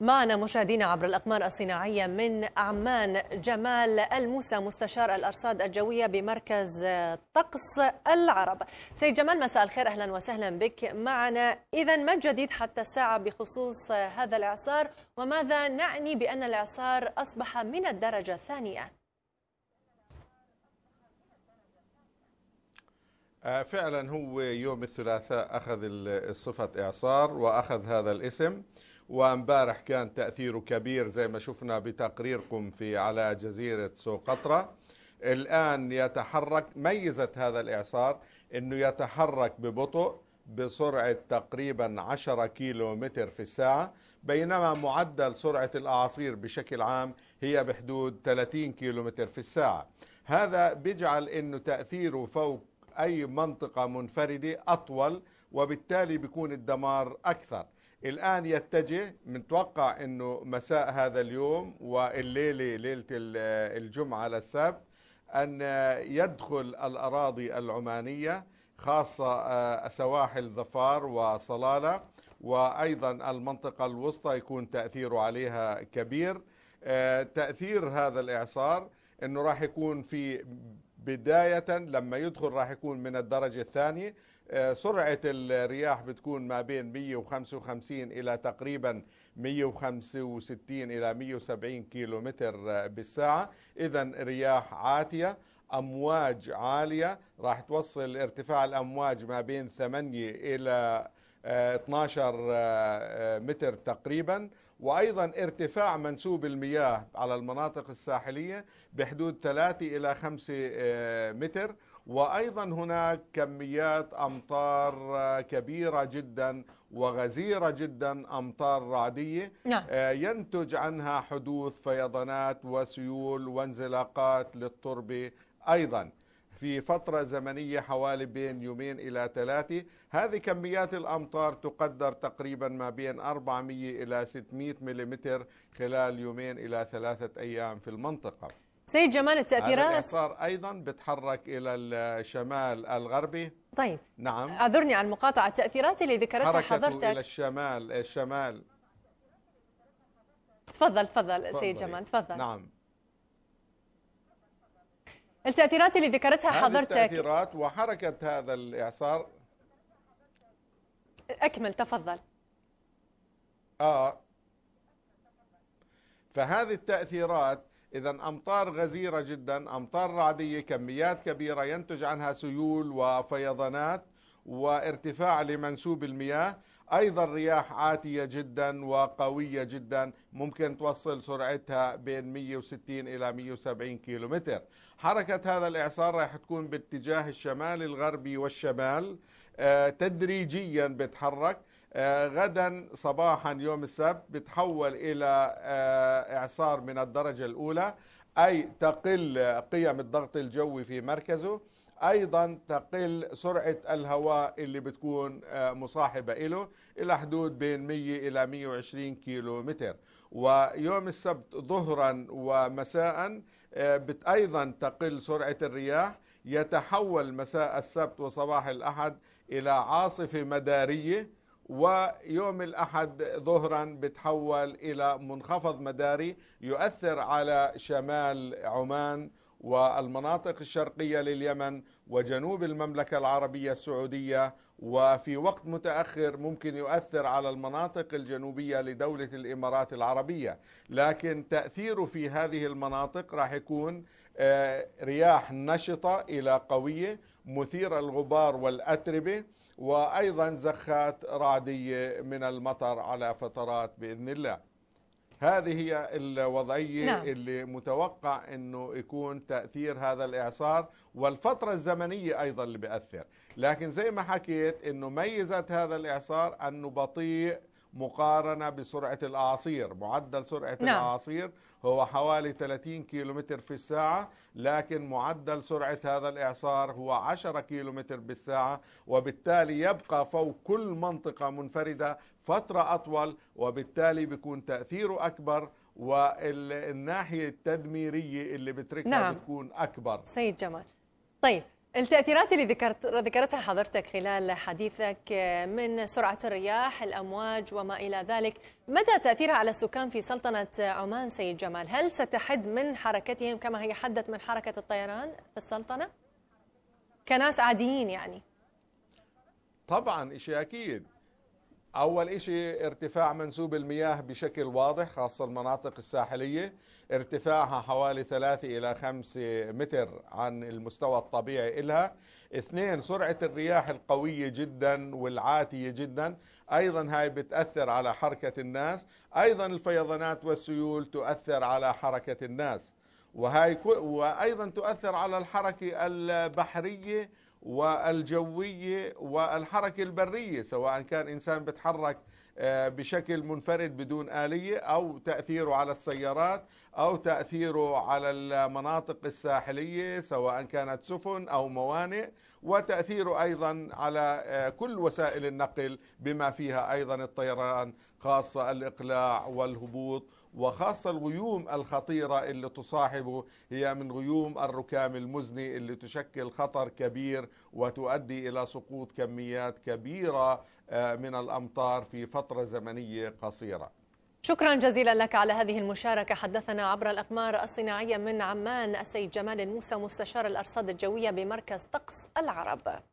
معنا مشاهدينا عبر الأقمار الصناعية من عمان جمال الموسى مستشار الأرصاد الجوية بمركز طقس العرب سيد جمال مساء الخير أهلا وسهلا بك معنا إذا ما الجديد حتى الساعة بخصوص هذا الإعصار وماذا نعني بأن الإعصار أصبح من الدرجة الثانية؟ آه، فعلا هو يوم الثلاثاء أخذ صفة إعصار وأخذ هذا الاسم وامبارح كان تأثيره كبير زي ما شفنا بتقريركم في على جزيرة سوقطرة الآن يتحرك ميزة هذا الإعصار أنه يتحرك ببطء بسرعة تقريبا 10 كيلو متر في الساعة بينما معدل سرعة الأعاصير بشكل عام هي بحدود 30 كيلو متر في الساعة هذا بيجعل أنه تأثيره فوق أي منطقة منفردة أطول وبالتالي بيكون الدمار أكثر الآن يتجه متوقع أنه مساء هذا اليوم والليلة ليلة الجمعة للسبت أن يدخل الأراضي العمانية خاصة آه، سواحل ظفار وصلالة وأيضا المنطقة الوسطى يكون تأثيره عليها كبير آه، تأثير هذا الإعصار أنه راح يكون في بداية لما يدخل راح يكون من الدرجة الثانية آه، سرعة الرياح بتكون ما بين 155 إلى تقريبا 165 إلى 170 كيلومتر آه، بالساعة إذا رياح عاتية أمواج عالية راح توصل ارتفاع الأمواج ما بين 8 إلى 12 آه، متر تقريبا وأيضا ارتفاع منسوب المياه على المناطق الساحلية بحدود 3 إلى 5 آه، متر وايضا هناك كميات امطار آه، كبيره جدا وغزيره جدا امطار رعديه نعم. آه، ينتج عنها حدوث فيضانات وسيول وانزلاقات للتربه ايضا في فترة زمنية حوالي بين يومين إلى ثلاثة هذه كميات الأمطار تقدر تقريبا ما بين 400 إلى 600 ملم خلال يومين إلى ثلاثة أيام في المنطقة سيد جمال التأثيرات الإعصار أيضا بتحرك إلى الشمال الغربي طيب نعم أعذرني عن مقاطعة التأثيرات اللي ذكرتها حضرتك إلى الشمال الشمال تفضل تفضل سيد جمال تفضل نعم التأثيرات اللي ذكرتها حضرتك هذه التأثيرات وحركة هذا الإعصار أكمل تفضل آه فهذه التأثيرات إذا أمطار غزيرة جدا أمطار رعدية كميات كبيرة ينتج عنها سيول وفيضانات وارتفاع لمنسوب المياه ايضا رياح عاتيه جدا وقويه جدا ممكن توصل سرعتها بين 160 الى 170 كيلومتر حركه هذا الاعصار راح تكون باتجاه الشمال الغربي والشمال آه، تدريجيا بتحرك آه، غدا صباحا يوم السبت بتحول الى آه، اعصار من الدرجه الاولى اي تقل قيم الضغط الجوي في مركزه ايضا تقل سرعه الهواء اللي بتكون آه، مصاحبه له الى حدود بين 100 الى 120 كيلو متر ويوم السبت ظهرا ومساء آه، ايضا تقل سرعه الرياح يتحول مساء السبت وصباح الاحد الى عاصفه مداريه ويوم الأحد ظهرا بتحول إلى منخفض مداري يؤثر على شمال عمان والمناطق الشرقية لليمن وجنوب المملكة العربية السعودية وفي وقت متأخر ممكن يؤثر على المناطق الجنوبية لدولة الإمارات العربية لكن تأثيره في هذه المناطق راح يكون آه، رياح نشطة إلى قوية مثيرة الغبار والأتربة وأيضا زخات رعدية من المطر على فترات بإذن الله هذه هي الوضعية نعم. اللي متوقع أنه يكون تأثير هذا الإعصار والفترة الزمنية أيضا اللي بيأثر لكن زي ما حكيت أنه ميزة هذا الإعصار أنه بطيء مقارنة بسرعة الأعاصير معدل سرعة نعم. الأعاصير هو حوالي 30 كيلومتر في الساعة لكن معدل سرعة هذا الإعصار هو 10 كيلومتر بالساعة وبالتالي يبقى فوق كل منطقة منفردة فترة أطول وبالتالي بيكون تأثيره أكبر والناحية التدميرية اللي بتركها نعم. بتكون أكبر سيد جمال طيب التأثيرات اللي ذكرت ذكرتها حضرتك خلال حديثك آه، من سرعة الرياح، الأمواج وما إلى ذلك، مدى تأثيرها على السكان في سلطنة آه، عمان سيد جمال؟ هل ستحد من حركتهم كما هي حدت من حركة الطيران في السلطنة؟ كناس عاديين يعني. طبعا إشي أكيد، أول شيء ارتفاع منسوب المياه بشكل واضح خاصة المناطق الساحلية ارتفاعها حوالي 3 إلى 5 متر عن المستوى الطبيعي إلها اثنين سرعة الرياح القوية جدا والعاتية جدا أيضا هاي بتأثر على حركة الناس أيضا الفيضانات والسيول تؤثر على حركة الناس وهي وأيضا تؤثر على الحركة البحرية والجوية والحركة البرية سواء كان إنسان بتحرك آه، بشكل منفرد بدون آلية أو تأثيره على السيارات أو تأثيره على المناطق الساحلية سواء كانت سفن أو موانئ وتأثيره أيضا على آه، كل وسائل النقل بما فيها أيضا الطيران خاصة الإقلاع والهبوط وخاصة الغيوم الخطيرة اللي تصاحبه هي من غيوم الركام المزني اللي تشكل خطر كبير وتؤدي إلى سقوط كميات كبيرة آه، من الأمطار في فترة زمنية قصيرة شكرا جزيلا لك على هذه المشاركة حدثنا عبر الأقمار الصناعية من عمان السيد جمال الموسى مستشار الأرصاد الجوية بمركز طقس العرب